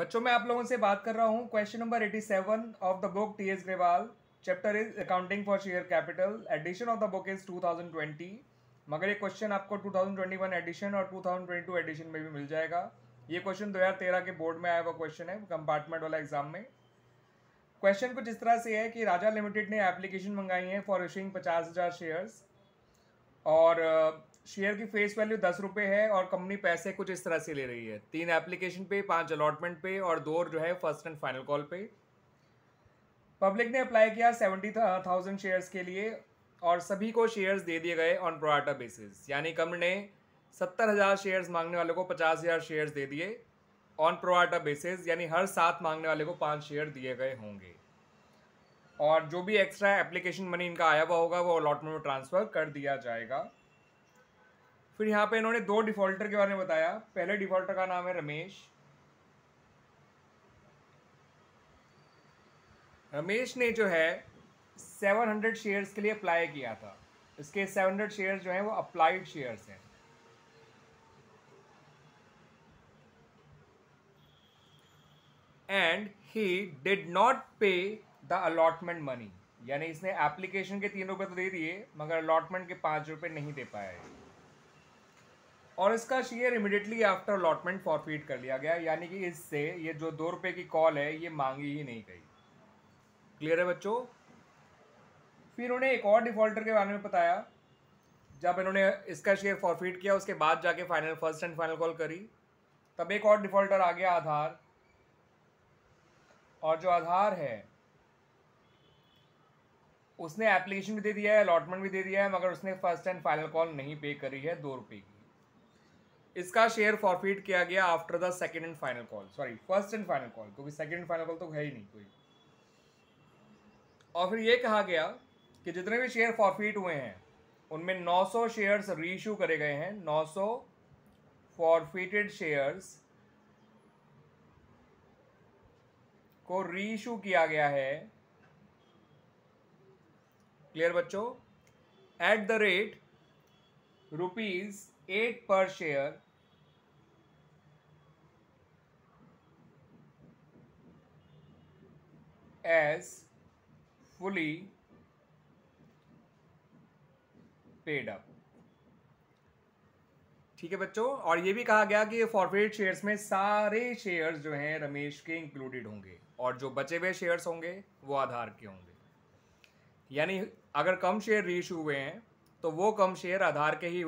बच्चों मैं आप लोगों से बात कर रहा हूँ question number 87 of the book T S Grewal chapter is accounting for share capital edition of the book is 2020 मगर ये क्वेश्चन आपको 2021 एडिशन और 2022 एडिशन में भी मिल जाएगा ये क्वेश्चन 2013 के बोर्ड में आया हुआ क्वेश्चन है कंपार्टमेंट वाला एग्जाम में क्वेश्चन कुछ इस तरह से है कि राजा लिमिटेड ने एप्लीकेशन मंगाई है फॉर इशिंग पचास हज़ार शेयर्स और शेयर की फेस वैल्यू दस रुपये है और कंपनी पैसे कुछ इस तरह से ले रही है तीन एप्लीकेशन पे पांच अलॉटमेंट पे और दो जो है फर्स्ट एंड फाइनल कॉल पे पब्लिक ने अप्लाई किया सेवेंटी थाउजेंड शेयर्स के लिए और सभी को शेयर्स दे दिए गए ऑन प्रोडाटा बेसिस यानी कंपनी ने सत्तर हज़ार शेयर्स मांगने वाले को पचास हज़ार शेयर्स दे दिए ऑन प्रोवाटा बेसिस यानी हर सात मांगने वाले को पाँच शेयर दिए गए होंगे और जो भी एक्स्ट्रा एप्लीकेशन मनी इनका आया हुआ होगा वो अलॉटमेंट में ट्रांसफ़र कर दिया जाएगा फिर यहाँ पे इन्होंने दो डिफ़ॉल्टर के बारे में बताया पहले डिफ़ॉल्टर का नाम है रमेश रमेश ने जो है 700 शेयर्स के लिए अप्लाई किया था इसके 700 शेयर्स जो हैं वो अप्लाइड शेयर्स हैं and he did not pay the allotment money यानी इसने एप्लीकेशन के तीन रुपए तो दे दिए मगर अलॉटमेंट के पाँच रुपए नहीं दे पाया और इसका share immediately after allotment forfeit कर लिया गया यानी कि इससे ये जो दो रुपए की कॉल है ये मांगी ही नहीं गई क्लियर है बच्चों फिर उन्होंने एक और डिफॉल्टर के बारे में बताया जब इन्होंने इसका शेयर फॉरफीड किया उसके बाद जाके final first and final call करी तब एक और डिफॉल्टर आ गया आधार और जो आधार है उसने एप्लीकेशन भी दे दिया है अलॉटमेंट भी दे दिया है मगर उसने फर्स्ट एंड फाइनल कॉल नहीं पे करी है दो रुपये की इसका शेयर फॉरफिट किया गया after the second and final call sorry first and final call क्योंकि सेकेंड एंड फाइनल कॉल तो है ही नहीं कोई और फिर ये कहा गया कि जितने भी शेयर फॉरफिट हुए हैं उनमें 900 शेयर्स रीइशू करे गए हैं 900 फॉरफिटेड शेयर्स को रीइशू किया गया है क्लियर बच्चों at the rate rupees eight per share as fully paid up ठीक है बच्चों और ये भी कहा गया कि फॉरफिट शेयर्स में सारे शेयर्स जो हैं रमेश के इंक्लूडेड होंगे और जो बचे हुए शेयर्स होंगे वो आधार के होंगे यानी अगर कम शेयर रीश हुए हैं तो वो कम शेयर आधार के ही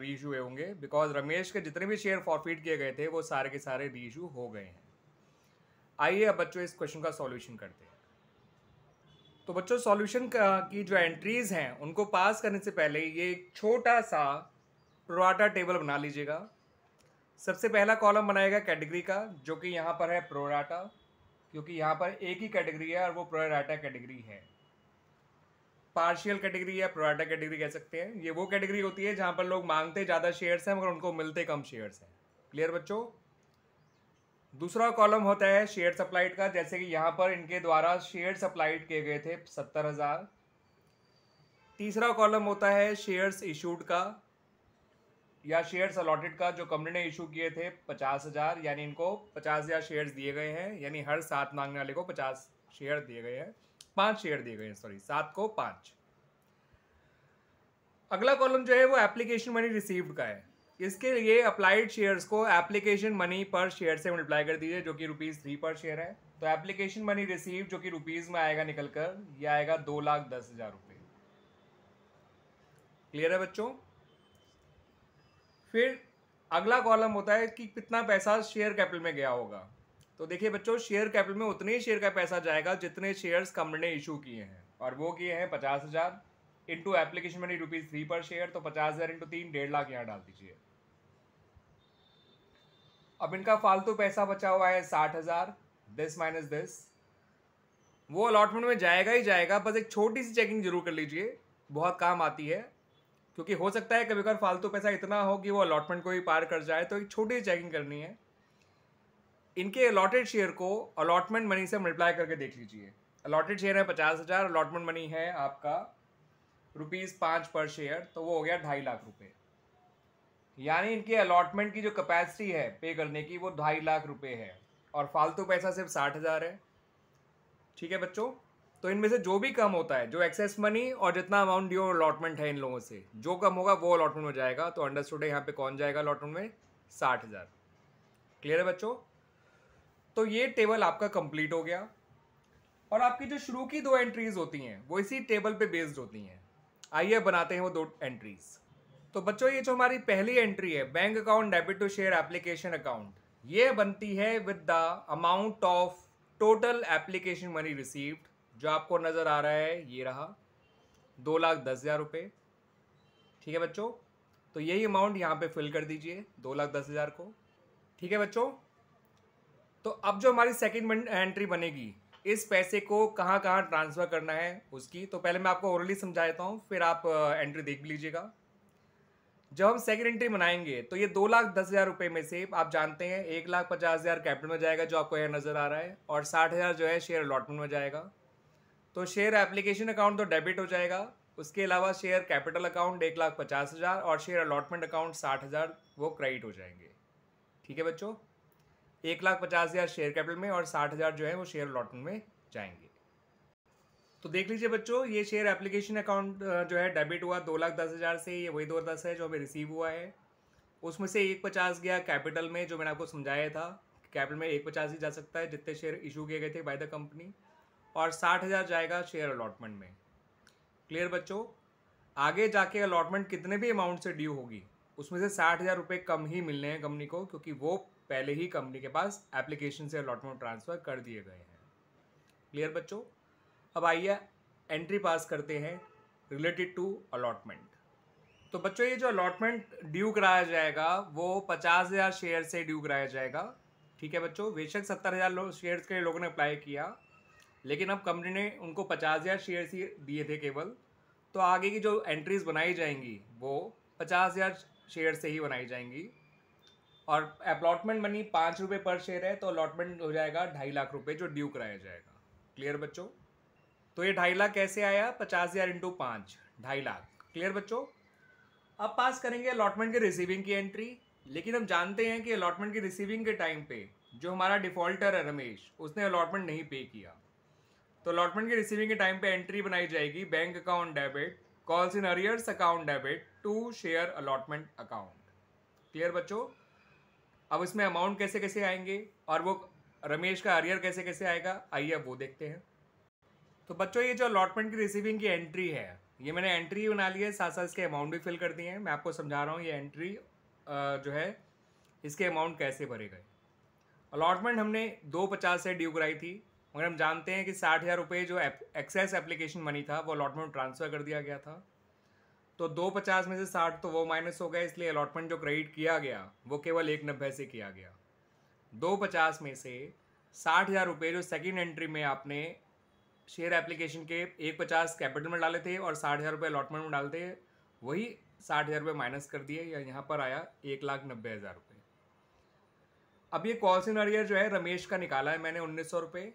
रीश हुए होंगे बिकॉज रमेश के जितने भी शेयर फॉरफिट किए गए थे वो सारे के सारे रीशू हो गए हैं आइए अब बच्चों इस क्वेश्चन का सॉल्यूशन करते हैं तो बच्चों सॉल्यूशन की जो एंट्रीज़ हैं उनको पास करने से पहले ये एक छोटा सा प्रोराटा टेबल बना लीजिएगा सबसे पहला कॉलम बनाएगा कैटेगरी का जो कि यहाँ पर है प्रोराटा क्योंकि यहाँ पर एक ही कैटेगरी है और वो प्रोराटा कैटेगरी है पार्शियल कैटेगरी या प्रोराटा कैटेगरी कह सकते हैं ये वो कैटेगरी होती है जहाँ पर लोग मांगते ज़्यादा शेयर्स हैं मगर उनको मिलते कम शेयर्स हैं क्लियर बच्चों दूसरा कॉलम होता है शेयर सप्लाइड का जैसे कि यहाँ पर इनके द्वारा शेयर सप्लाइड किए गए थे सत्तर हज़ार तीसरा कॉलम होता है शेयर्स इशूड का या शेयर्स अलॉटेड का जो कंपनी ने इशू किए थे पचास हज़ार यानी इनको पचास हज़ार शेयर्स दिए गए हैं यानी हर सात मांगने वाले को पचास शेयर दिए गए हैं पांच शेयर दिए गए हैं सॉरी सात को पांच अगला कॉलम जो है वो एप्लीकेशन मनी रिसीव्ड का है इसके लिए अप्लाइड शेयर्स को एप्लीकेशन मनी पर शेयर से मल्टीप्लाई कर दीजिए जो कि रुपीज़ थ्री पर शेयर है तो एप्लीकेशन मनी रिसीव जो कि रुपीज़ में आएगा निकल कर ये आएगा दो लाख दस हज़ार रुपये क्लियर है बच्चों फिर अगला कॉलम होता है कि कितना पैसा शेयर कैपिटल में गया होगा तो देखिए बच्चों शेयर कैपिटल में उतने ही शेयर का पैसा जाएगा जितने शेयर्स कंपनी ने इशू किए हैं और वो किए हैं पचास हज़ार into application money rupees three per share तो पचास हज़ार इंटू तीन डेढ़ लाख यहाँ डाल दीजिए अब इनका फालतू पैसा बचा हुआ है साठ हज़ार दिस माइनस दिस वो अलॉटमेंट में जाएगा ही जाएगा बस एक छोटी सी चेकिंग जरूर कर लीजिए बहुत काम आती है क्योंकि हो सकता है कभी कभी फालतू पैसा इतना हो कि वो अलॉटमेंट को ही पार कर जाए तो एक छोटी सी चेकिंग करनी है इनके अलॉटेड शेयर को अलॉटमेंट मनी से मल्टीप्लाई करके देख लीजिए अलॉटेड शेयर है पचास हज़ार अलॉटमेंट मनी है आपका रुपीज़ पाँच पर शेयर तो वो हो गया ढाई लाख रुपये यानी इनकी अलॉटमेंट की जो कैपेसिटी है पे करने की वो ढाई लाख रुपए है और फालतू पैसा सिर्फ साठ हज़ार है ठीक है बच्चों तो इनमें से जो भी कम होता है जो एक्सेस मनी और जितना अमाउंट ड्यू अलॉटमेंट है इन लोगों से जो कम होगा वो अलॉटमेंट में जाएगा तो अंडरस्टूड है यहाँ पे कौन जाएगा अलॉटमेंट में साठ हज़ार क्लियर है बच्चों तो ये टेबल आपका कंप्लीट हो गया और आपकी जो शुरू की दो एंट्रीज होती हैं वो इसी टेबल पे बेस्ड होती हैं आइए बनाते हैं वो दो एंट्रीज़ तो बच्चों ये जो हमारी पहली एंट्री है bank account debit to share application account ये बनती है with the amount of total application money received जो आपको नज़र आ रहा है ये रहा दो लाख दस हज़ार रुपये ठीक है बच्चों तो यही अमाउंट यहाँ पे फिल कर दीजिए दो लाख दस हज़ार को ठीक है बच्चों तो अब जो हमारी सेकेंड एंट्री बनेगी इस पैसे को कहाँ कहाँ ट्रांसफ़र करना है उसकी तो पहले मैं आपको ओरली समझा देता हूँ फिर आप एंट्री uh, देख लीजिएगा जब हम सेकंड एंट्री बनाएंगे तो ये दो लाख दस हज़ार रुपये में से आप जानते हैं एक लाख पचास हज़ार कैपिटल में जाएगा जो आपको यह नज़र आ रहा है और साठ हज़ार जो है शेयर अलॉटमेंट में जाएगा तो शेयर एप्लीकेशन अकाउंट तो डेबिट हो जाएगा उसके अलावा शेयर कैपिटल अकाउंट एक लाख पचास हज़ार और शेयर अलॉटमेंट अकाउंट साठ हज़ार वो क्रेडिट हो जाएंगे ठीक है बच्चों एक लाख पचास हज़ार शेयर कैपिटल में और साठ हज़ार जो है वो शेयर अलॉटमेंट में जाएंगे तो देख लीजिए बच्चों ये शेयर एप्लीकेशन अकाउंट जो है डेबिट हुआ दो लाख दस हज़ार से ये वही दो दस है जो हमें रिसीव हुआ है उसमें से एक पचास गया कैपिटल में जो मैंने आपको समझाया था कैपिटल में एक पचास ही जा सकता है जितने शेयर इशू किए गए थे बाय द कंपनी और साठ हज़ार जाएगा शेयर अलॉटमेंट में क्लियर बच्चों आगे जाके अलॉटमेंट कितने भी अमाउंट से ड्यू होगी उसमें से साठ हज़ार रुपये कम ही मिलने हैं कंपनी को क्योंकि वो पहले ही कंपनी के पास एप्लीकेशन से अलॉटमेंट ट्रांसफ़र कर दिए गए हैं क्लियर बच्चों अब आइए एंट्री पास करते हैं रिलेटेड टू अलॉटमेंट तो बच्चों ये जो अलॉटमेंट ड्यू कराया जाएगा वो पचास हज़ार शेयर से ड्यू कराया जाएगा ठीक है बच्चों बेशक सत्तर हज़ार लोग शेयर्स के लोगों ने अप्लाई किया लेकिन अब कंपनी ने उनको पचास हज़ार शेयर्स ही दिए थे केवल तो आगे की जो एंट्रीज बनाई जाएंगी वो पचास हज़ार शेयर से ही बनाई जाएंगी और अलॉटमेंट मनी पाँच रुपये पर शेयर है तो अलॉटमेंट हो जाएगा ढाई लाख रुपये जो ड्यू कराया जाएगा क्लियर बच्चों तो ये ढाई लाख कैसे आया पचास हज़ार इंटू पाँच ढाई लाख क्लियर बच्चों अब पास करेंगे अलॉटमेंट के रिसीविंग की एंट्री लेकिन हम जानते हैं कि अलॉटमेंट की रिसीविंग के टाइम पे जो हमारा डिफ़ॉल्टर है रमेश उसने अलॉटमेंट नहीं पे किया तो अलॉटमेंट की रिसीविंग के टाइम पे एंट्री बनाई जाएगी bank account debit calls in arrears account debit to share allotment account clear बच्चों अब इसमें अमाउंट कैसे कैसे आएंगे और वो रमेश का अरियर कैसे कैसे आएगा आइए अब वो देखते हैं तो बच्चों ये जो अलॉटमेंट की रिसीविंग की एंट्री है ये मैंने एंट्री ही बना ली है साथ साथ इसके अमाउंट भी फिल कर दिए हैं मैं आपको समझा रहा हूँ ये एंट्री जो है इसके अमाउंट कैसे भरे गए अलॉटमेंट हमने दो पचास से ड्यू कराई थी मगर हम जानते हैं कि साठ हज़ार रुपये जो एक्सेस एप्लीकेशन मनी था वो अलॉटमेंट ट्रांसफ़र कर दिया गया था तो दो पचास में से साठ तो वो माइनस हो गया इसलिए अलॉटमेंट जो क्रेडिट किया गया वो केवल एक नब्बे से किया गया दो पचास में से साठ हज़ार रुपये जो सेकेंड एंट्री में आपने शेयर एप्लीकेशन के एक पचास कैपिटल में डाले थे और साठ हज़ार रुपये अलॉटमेंट में डालते वही साठ हज़ार रुपये माइनस कर दिए या यहाँ पर आया एक लाख नब्बे हज़ार रुपये अब ये कॉल इन जो है रमेश का निकाला है मैंने उन्नीस सौ रुपये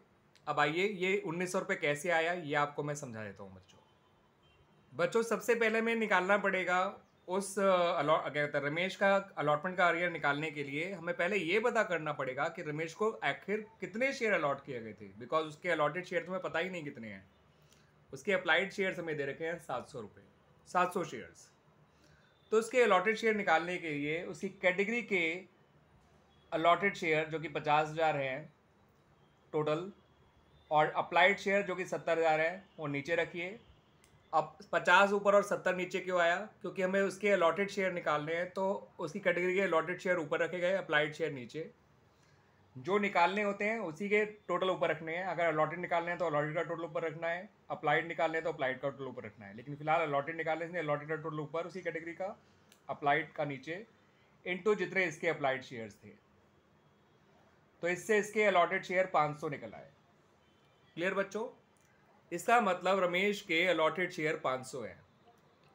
अब आइए ये उन्नीस सौ रुपये कैसे आया ये आपको मैं समझा देता हूँ बच्चों बच्चों सबसे पहले मैं निकालना पड़ेगा उस अलॉट क्या कहते हैं रमेश का अलॉटमेंट का अरियर निकालने के लिए हमें पहले ये पता करना पड़ेगा कि रमेश को आखिर कितने शेयर अलॉट किए गए थे बिकॉज उसके अलॉटेड शेयर हमें पता ही नहीं कितने हैं उसके अप्लाइड शेयर्स हमें दे रखे हैं सात सौ रुपये सात सौ शेयर्स तो उसके अलॉटेड शेयर निकालने के लिए उसकी कैटेगरी के अलॉटेड शेयर जो कि पचास हज़ार हैं टोटल और अप्लाइड शेयर जो कि सत्तर हज़ार हैं वो नीचे रखिए अब पचास ऊपर और सत्तर नीचे क्यों आया क्योंकि हमें उसके अलॉटेड शेयर निकालने हैं तो उसकी कैटेगरी के अलॉटेड शेयर ऊपर रखे गए अप्लाइड शेयर नीचे जो निकालने होते हैं उसी के टोटल ऊपर रखने हैं अगर अलॉटेड निकालने हैं तो अलॉटेड का टोटल ऊपर रखना है अप्लाइड निकालने हैं तो अप्लाइड का टोटल ऊपर रखना है लेकिन फिलहाल अलॉटेड निकालने से अलॉटेड का टोटल ऊपर उसी कैटेगरी का अप्लाइड का नीचे इनटू जितने इसके अप्लाइड शेयर्स थे तो इससे इसके अलॉटेड शेयर पाँच निकल आए क्लियर बच्चों इसका मतलब रमेश के अलॉटेड शेयर 500 है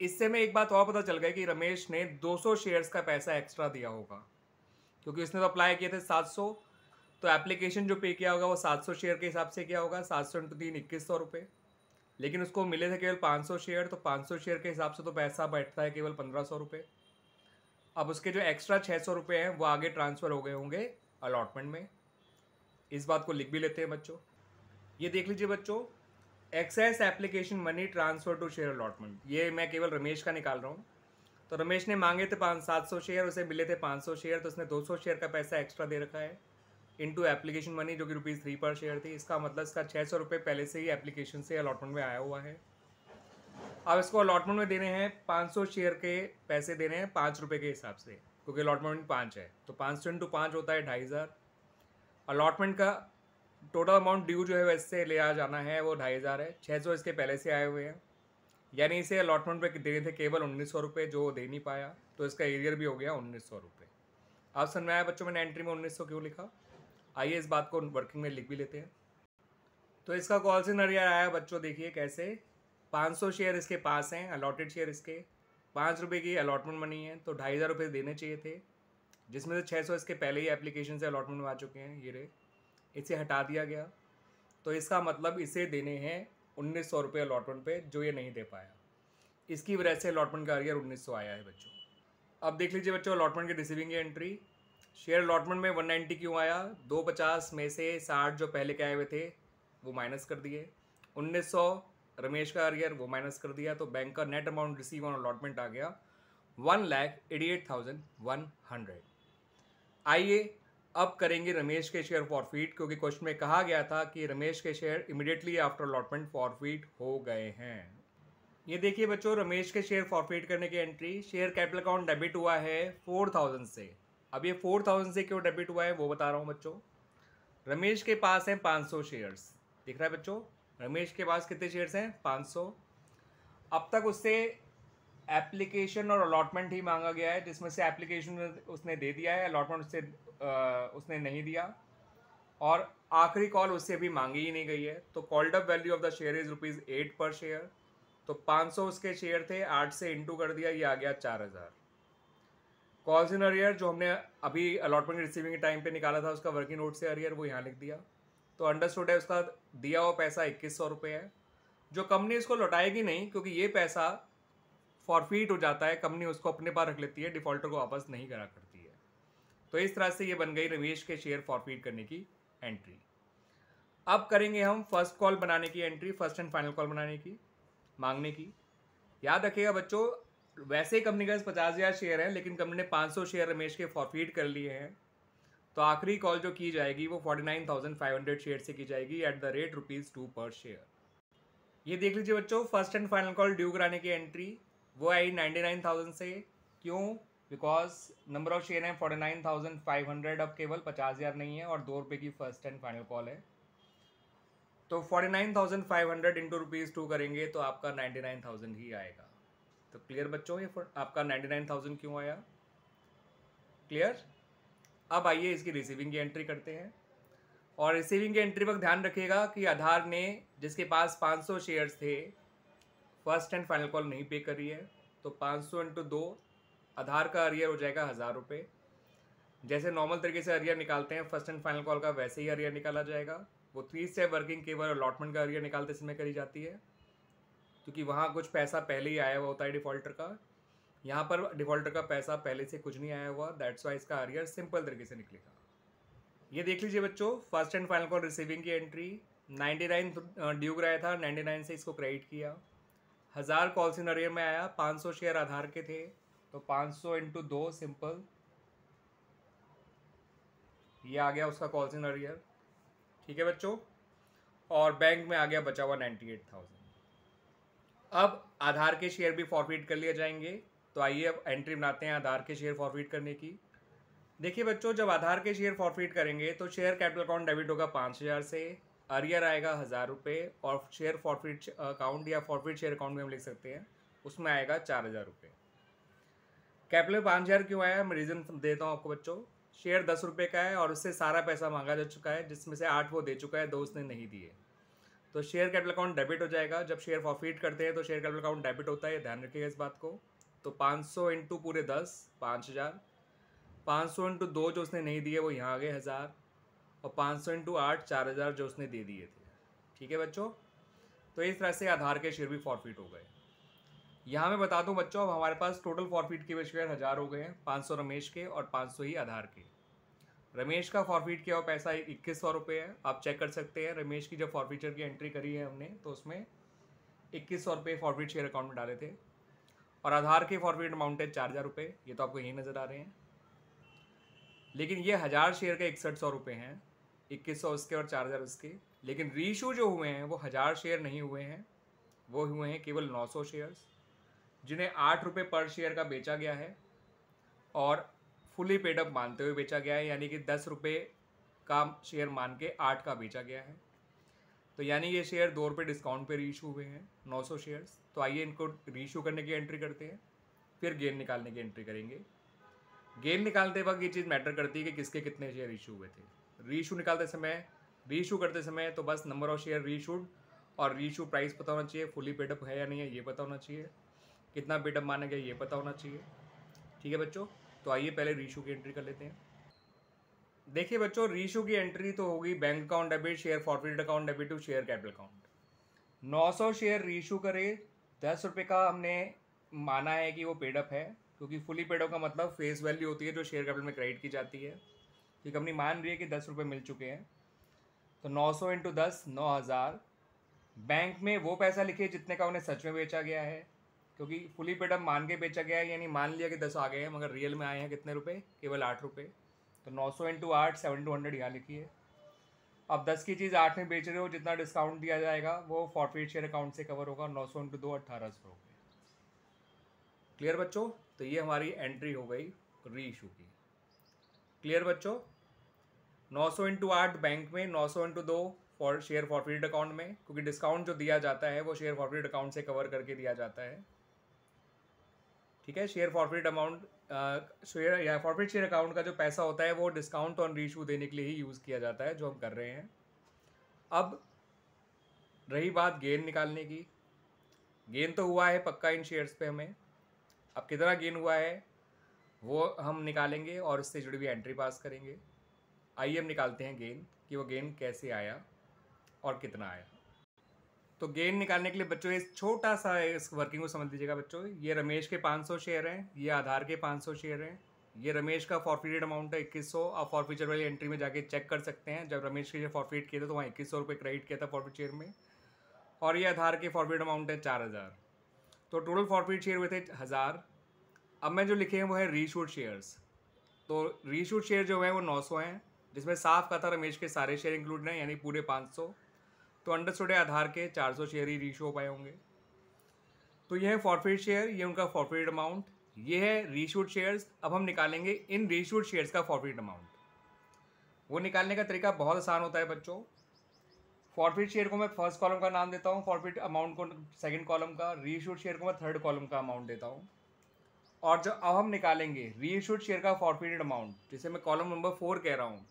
इससे मैं एक बात और पता चल गया कि रमेश ने 200 शेयर्स का पैसा एक्स्ट्रा दिया होगा क्योंकि उसने तो अप्लाई किए थे 700 तो एप्लीकेशन जो पे किया होगा वो 700 शेयर के हिसाब से किया होगा सात सौ इंटू तीन इक्कीस सौ रुपये लेकिन उसको मिले थे केवल 500 शेयर तो 500 शेयर के हिसाब से तो पैसा बैठता है केवल पंद्रह सौ रुपये अब उसके जो एक्स्ट्रा छः सौ रुपये हैं वो आगे ट्रांसफ़र हो गए होंगे अलॉटमेंट में इस बात को लिख भी लेते हैं बच्चों ये देख लीजिए बच्चों excess application money transfer to share allotment ये मैं केवल रमेश का निकाल रहा हूँ तो रमेश ने मांगे थे पाँच सात सौ शेयर उसे मिले थे पाँच सौ शेयर तो उसने दो सौ शेयर का पैसा एक्स्ट्रा दे रखा है टू एप्लीकेशन मनी जो कि रुपीज़ थ्री पर शेयर थी इसका मतलब इसका छः सौ रुपये पहले से ही एप्लीकेशन से अलॉटमेंट में आया हुआ है अब इसको अलॉटमेंट में देने हैं पाँच सौ शेयर के पैसे देने हैं पाँच रुपये के हिसाब से क्योंकि अलॉटमेंट पाँच है तो पाँच सौ इंटू पाँच होता है ढाई हज़ार अलॉटमेंट का टोटल अमाउंट ड्यू जो है वैसे ले आ जाना है वो ढाई हज़ार है छः सौ इसके पहले से आए हुए हैं यानी इसे अलॉटमेंट पे देने थे केवल उन्नीस सौ रुपये जो दे नहीं पाया तो इसका एरियर भी हो गया उन्नीस सौ रुपये आप समझ में आया बच्चों मैंने एंट्री में उन्नीस सौ क्यों लिखा आइए इस बात को वर्किंग में लिख भी लेते हैं तो इसका कॉल से नरियर आया बच्चों देखिए कैसे पाँच सौ शेयर इसके पास हैं अलॉटेड शेयर इसके पाँच रुपये की अलॉटमेंट बनी है तो ढाई हज़ार रुपये देने चाहिए थे जिसमें से छः सौ इसके पहले ही एप्लीकेशन से अलॉटमेंट में आ चुके हैं ये रहे इसे हटा दिया गया तो इसका मतलब इसे देने हैं उन्नीस सौ रुपये अलॉटमेंट पर जो ये नहीं दे पाया इसकी वजह से अलॉटमेंट का अरियर उन्नीस सौ आया है बच्चों अब देख लीजिए बच्चों अलॉटमेंट की रिसीविंग एंट्री शेयर अलॉटमेंट में वन नाइन्टी क्यों आया दो पचास में से साठ जो पहले के आए हुए थे वो माइनस कर दिए उन्नीस सौ रमेश का अरियर वो माइनस कर दिया तो बैंक का net amount receive on allotment आ गया one lakh eighty eight thousand one hundred आइए अब करेंगे रमेश के शेयर फॉरफीट क्योंकि क्वेश्चन में कहा गया था कि रमेश के share immediately after allotment forfeit हो गए हैं ये देखिए बच्चों रमेश के शेयर फॉरफीट करने की entry share capital account debit हुआ है फोर थाउजेंड से अब ये फोर थाउजेंड से क्यों डेबिट हुआ है वो बता रहा हूँ बच्चों रमेश के पास हैं पाँच सौ शेयर्स दिख रहा है बच्चों रमेश के पास कितने शेयर्स हैं पाँच सौ अब तक उससे एप्लीकेशन और अलॉटमेंट ही मांगा गया है जिसमें से एप्लीकेशन उसने दे दिया है अलॉटमेंट उससे उसने नहीं दिया और आखिरी कॉल उससे अभी मांगी ही नहीं गई है तो called up value of the share is rupees eight per share तो 500 उसके शेयर थे आठ से इंटू कर दिया ये आ गया चार हज़ार कॉल्स इन अरियर जो हमने अभी अलॉटमेंट रिसीविंग के टाइम पे निकाला था उसका वर्किंग नोट से अरियर वो यहाँ लिख दिया तो अंडरस्टूड है उसका दिया हुआ पैसा इक्कीस सौ रुपये है जो कंपनी इसको लौटाएगी नहीं क्योंकि ये पैसा फॉरफीट हो जाता है कंपनी उसको अपने पास रख लेती है डिफ़ॉल्टर को वापस नहीं करा करती तो इस तरह से ये बन गई रमेश के शेयर फॉरफीड करने की एंट्री अब करेंगे हम फर्स्ट कॉल बनाने की entry first and final call बनाने की मांगने की याद रखिएगा बच्चों वैसे ही कंपनी के पास पचास हज़ार शेयर हैं लेकिन कंपनी ने पाँच सौ शेयर रमेश के फॉरफीड कर लिए हैं तो आखिरी कॉल जो की जाएगी वो forty nine thousand five hundred share से की जाएगी at the rate rupees two per share ये देख लीजिए बच्चों first and final call due कराने की एंट्री वो आई नाइन्टी नाइन थाउजेंड से क्यों बिकॉज नंबर ऑफ शेयर है forty nine thousand five hundred अब केवल पचास हज़ार नहीं है और दो रुपये की फर्स्ट एंड फाइनल कॉल है तो forty nine thousand five hundred into rupees two करेंगे तो आपका नाइन्टी नाइन थाउजेंड ही आएगा तो क्लियर बच्चों ये आपका नाइन्टी नाइन थाउजेंड क्यों आया क्लियर अब आइए इसकी रिसीविंग की एंट्री करते हैं और रिसीविंग की एंट्री वक्त ध्यान रखिएगा कि आधार ने जिसके पास पाँच सौ शेयर्स थे फर्स्ट एंड फाइनल कॉल नहीं पे करी है तो पाँच सौ इंटू दो आधार का अरियर हो जाएगा हज़ार रुपये जैसे नॉर्मल तरीके से अरियर निकालते हैं फर्स्ट एंड फाइनल कॉल का वैसे ही अरियर निकाला जाएगा वो थ्री से वर्किंग केवल अलॉटमेंट का अरियर निकालते समय करी जाती है क्योंकि वहाँ कुछ पैसा पहले ही आया हुआ होता है डिफ़ॉल्टर का यहाँ पर डिफ़ॉल्टर का पैसा पहले से कुछ नहीं आया हुआ दैट्स वाई इसका अरियर सिंपल तरीके से निकलेगा ये देख लीजिए बच्चों first and final call receiving की एंट्री नाइन्टी नाइन ड्यू कराया था नाइन्टी नाइन से इसको क्रेडिट किया हज़ार कॉल्स इन अरियर में आया पाँच सौ शेयर आधार के थे तो 500 सौ इंटू दो सिंपल ये आ गया उसका कॉल इन अरियर ठीक है बच्चों और बैंक में आ गया बचा हुआ नाइन्टी एट थाउजेंड अब आधार के शेयर भी फॉरफिट कर लिए जाएंगे तो आइए अब एंट्री बनाते हैं आधार के शेयर फॉरफिट करने की देखिए बच्चों जब आधार के शेयर फॉरफिट करेंगे तो शेयर कैपिटल अकाउंट डेबिट होगा पाँच हज़ार से अरियर आएगा हज़ार रुपये और शेयर फॉरफिट अकाउंट या फॉरफिट शेयर अकाउंट में हम लिख सकते हैं उसमें आएगा चार हज़ार रुपये कैपले पाँच हज़ार क्यों आया मैं रीज़न देता हूँ आपको बच्चों शेयर दस रुपये का है और उससे सारा पैसा मांगा जा चुका है जिसमें से आठ वो दे चुका है दो उसने नहीं दिए तो शेयर कैपिटल अकाउंट डेबिट हो जाएगा जब शेयर प्रॉफिट करते हैं तो शेयर कैपिटल अकाउंट डेबिट होता है ध्यान रखिएगा इस बात को तो पाँच सौ इंटू पूरे दस पाँच हज़ार पाँच सौ इंटू दो जो उसने नहीं दिए वो यहाँ आ गए हज़ार और पाँच सौ इंटू आठ चार हज़ार जो उसने दे दिए थे ठीक है बच्चों तो इस तरह से आधार के शेयर भी फॉरफिट हो गए यहाँ मैं बता दूँ बच्चों अब हमारे पास टोटल फॉरफीट के शेयर हज़ार हो गए हैं पाँच सौ रमेश के और पाँच सौ ही आधार के रमेश का फॉरफीट किया हुआ पैसा इक्कीस सौ रुपये है आप चेक कर सकते हैं रमेश की जब फॉरफीचर की एंट्री करी है हमने तो उसमें इक्कीस सौ रुपये फॉरफीट शेयर अकाउंट में डाले थे और आधार के फॉरफीट अमाउंट है चार हज़ार रुपये ये तो आपको यही नज़र आ रहे हैं लेकिन ये हज़ार शेयर के इकसठ सौ रुपये हैं इक्कीस सौ उसके और चार हज़ार उसके लेकिन रीशू जो हुए हैं वो हज़ार शेयर नहीं हुए हैं वो हुए हैं केवल नौ सौ शेयर्स जिन्हें आठ रुपये पर शेयर का बेचा गया है और फुली पेडअप मानते हुए बेचा गया है यानी कि दस रुपये का शेयर मान के आठ का बेचा गया है तो यानी ये शेयर दो रुपये डिस्काउंट पर रीशू हुए हैं नौ सौ शेयर्स तो आइए इनको रीशू करने की एंट्री करते हैं फिर गेन निकालने की एंट्री करेंगे गेन निकालते वक्त ये चीज़ मैटर करती है कि किसके कितने शेयर इशू हुए थे रीशू निकालते समय रीशू करते समय तो बस नंबर ऑफ शेयर रीशूड और रीशू प्राइस पता होना चाहिए फुली पेडअप है या नहीं है ये पता होना चाहिए कितना बिडअप माना गया ये पता होना चाहिए ठीक है बच्चों तो आइए पहले रीशू की एंट्री कर लेते हैं देखिए बच्चों रीशू की एंट्री तो होगी bank account debit share forfeited account debit to share capital account 900 share reissue करे दस रुपये का हमने माना है कि वो पेडअप है क्योंकि फुली पेडअप का मतलब फेस वैल्यू होती है जो शेयर कैपिटल में क्रेडिट की जाती है ये कंपनी मान रही है कि दस रुपये मिल चुके हैं तो नौ सौ इंटू दस नौ हज़ार बैंक में वो पैसा लिखिए जितने का उन्हें सच में बेचा गया है क्योंकि फुली पेड अब मान के बेचा गया है यानी मान लिया कि दस आ गए हैं मगर रियल में आए हैं कितने रुपए केवल आठ रुपये तो नौ सौ इंटू आठ सेवन टू हंड्रेड यहाँ लिखिए अब दस की चीज़ आठ में बेच रहे हो जितना डिस्काउंट दिया जाएगा वो फॉरफिट शेयर अकाउंट से कवर होगा नौ सौ इंटू दो अट्ठारह सौ रुपये क्लियर बच्चों तो ये हमारी एंट्री हो गई री इशू की क्लियर बच्चों नौ सौ इंटू आठ बैंक में नौ सौ इंटू दो फॉर शेयर फॉरफिट अकाउंट में क्योंकि डिस्काउंट जो दिया जाता है वो शेयर फॉरफिट अकाउंट से कवर करके दिया जाता है ठीक है शेयर फॉरफिट अमाउंट शेयर या फॉरफिट शेयर अकाउंट का जो पैसा होता है वो डिस्काउंट ऑन रीशू देने के लिए ही यूज़ किया जाता है जो हम कर रहे हैं अब रही बात गेंद निकालने की गेंद तो हुआ है पक्का इन शेयर्स पे हमें अब कितना गेंद हुआ है वो हम निकालेंगे और उससे जुड़ी हुई एंट्री पास करेंगे आइए हम निकालते हैं गेंद कि वो गेंद कैसे आया और कितना आया तो गेन निकालने के लिए बच्चों इस छोटा सा इस वर्किंग को समझ लीजिएगा बच्चों ये रमेश के 500 शेयर हैं ये आधार के 500 शेयर हैं ये रमेश का फॉरफिटेड अमाउंट है इक्कीस सौ आप फॉरफीचर वाली एंट्री में जाके चेक कर सकते हैं जब रमेश के फॉरफिट किए थे तो वहाँ इक्कीस सौ रुपये क्रेडिट किया था फॉरफिट शेयर में और ये आधार के फॉरफिट अमाउंट है चार हज़ार तो टोटल फॉरफिट शेयर हुए थे हज़ार अब मैं जो लिखे हैं वो है रीशूट शेयर्स तो रीशूट शेयर जो है वो नौ सौ हैं जिसमें साफ का था रमेश के सारे शेयर इंक्लूड हैं यानी पूरे पाँच सौ तो अंडर स्टोडे आधार के 400 शेयर ही रीशो हो पाए होंगे तो यह है फॉरफेड शेयर ये उनका फॉरफेड अमाउंट ये है रीशूड शेयर्स अब हम निकालेंगे इन रीशूड शेयर्स का फॉरफेड अमाउंट वो निकालने का तरीका बहुत आसान होता है बच्चों फॉरफिट शेयर को मैं फर्स्ट कॉलम का नाम देता हूँ फॉरफिट अमाउंट को सेकंड कॉलम का रीशूड शेयर को मैं थर्ड कॉलम का अमाउंट देता हूँ और जो अब हम निकालेंगे रीशूड शेयर का फॉरफिटेड अमाउंट जिसे मैं कॉलम नंबर फोर कह रहा हूँ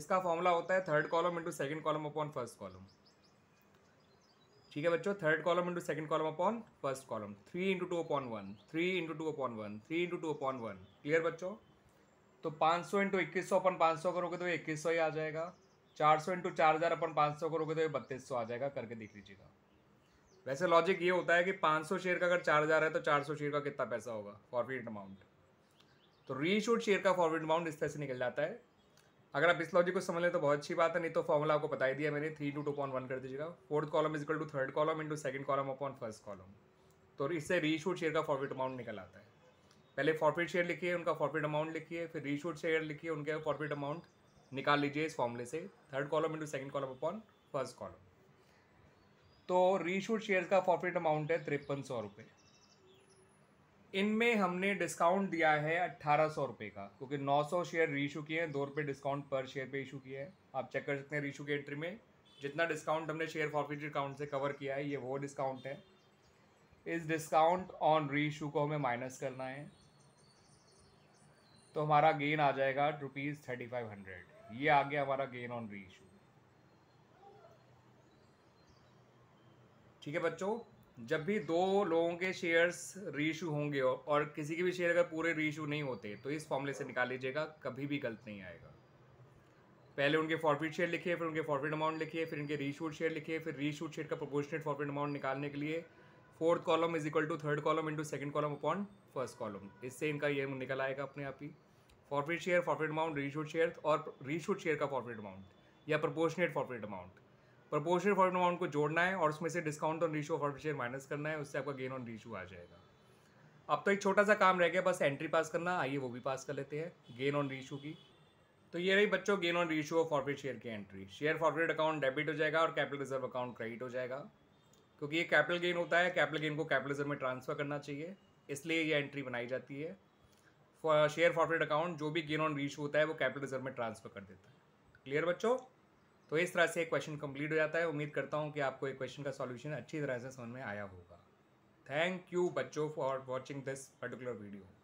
इसका फॉर्मूला होता है third column into second column upon first column ठीक है बच्चों third column into second column upon first column three into two upon one three into two upon one three into two upon one clear बच्चों तो पाँच सौ into इक्कीस सौ अपन पाँच सौ करोगे तो ये इक्कीस सौ ही आ जाएगा चार सौ इंटू चार हज़ार अपन पाँच सौ करोगे तो ये बत्तीस सौ आ जाएगा करके देख लीजिएगा वैसे लॉजिक ये होता है कि पाँच सौ शेयर का अगर चार हज़ार है तो चार सौ शेयर का कितना पैसा होगा फॉरफिट अमाउंट तो रीशूट शेयर का फॉरवर्ड अमाउंट इस तरह से निकल जाता है अगर आप इस लॉजिक को समझ लें तो बहुत अच्छी बात है नहीं तो फॉर्मूला आपको बता दिया मैंने three two two point one कर दीजिएगा fourth column equal to third column into second column upon first column तो इससे रीशूट शेयर का प्रॉफिट अमाउंट निकल आता है पहले फॉरफिट शेयर लिखिए उनका प्रॉफिट अमाउंट लिखिए फिर रीशूट शेयर लिखिए उनके प्रॉफिट अमाउंट निकाल लीजिए इस फॉर्मूले से third column into second column upon first column तो रीशूट शेयर का प्रॉफिट अमाउंट है तिरपन सौ रुपये इनमें हमने डिस्काउंट दिया है अट्ठारह सौ रुपये का क्योंकि नौ सौ शेयर रीशू किए हैं दो रुपये डिस्काउंट पर शेयर पे इशू किया है आप चेक कर सकते हैं रीशू के एंट्री में जितना डिस्काउंट हमने शेयर फॉरफिट अकाउंट से कवर किया है ये वो डिस्काउंट है इस डिस्काउंट ऑन रीशू को हमें माइनस करना है तो हमारा गेन आ जाएगा रुपीज़ थर्टी फाइव हंड्रेड ये आ गया हमारा गेन ऑन रीशू ठीक है बच्चों जब भी दो लोगों के शेयर्स रीशू होंगे और किसी के भी शेयर अगर पूरे रीशू नहीं होते तो इस फॉर्मूले से निकाल लीजिएगा कभी भी गलत नहीं आएगा पहले उनके फॉरफिट शेयर लिखिए फिर उनके फॉरफिट अमाउंट लिखिए फिर इनके रीशूट शेयर लिखिए फिर रीशूट शेयर का प्रोपोर्शनेट फॉरफिट अमाउंट निकालने के लिए fourth column is equal to third column into second column upon first column इससे इनका ये निकल आएगा अपने आप ही forfeit share forfeit amount reissued share और रीशूट शेयर का फॉरफिट अमाउंट या proportionate forfeit amount proportion form amount को जोड़ना है और उसमें से discount on reissue form share minus करना है उससे आपका गेन ऑन रीशो आ जाएगा अब तो एक छोटा सा काम रह गया बस एंट्री पास करना आइए वो भी पास कर लेते हैं गेन ऑन रीशो की तो ये रही बच्चों गेन ऑन रीशो और फॉरफिट शेयर की entry share forfeit account debit हो जाएगा और कैपिटल रिजर्व अकाउंट क्रेडिट हो जाएगा क्योंकि ये कैपिटल गेन होता है कैपिटल गेन को कैपिटल रिजर्व में ट्रांसफर करना चाहिए इसलिए ये एंट्री बनाई जाती है शेयर फॉरफिट अकाउंट जो भी गेन ऑन रीशो होता है वो कैपिटल रिजर्व में ट्रांसफर कर देता है क्लियर बच्चों तो इस तरह से एक क्वेश्चन कंप्लीट हो जाता है उम्मीद करता हूँ कि आपको एक क्वेश्चन का सॉल्यूशन अच्छी तरह से समझ में आया होगा थैंक यू बच्चों for watching this particular video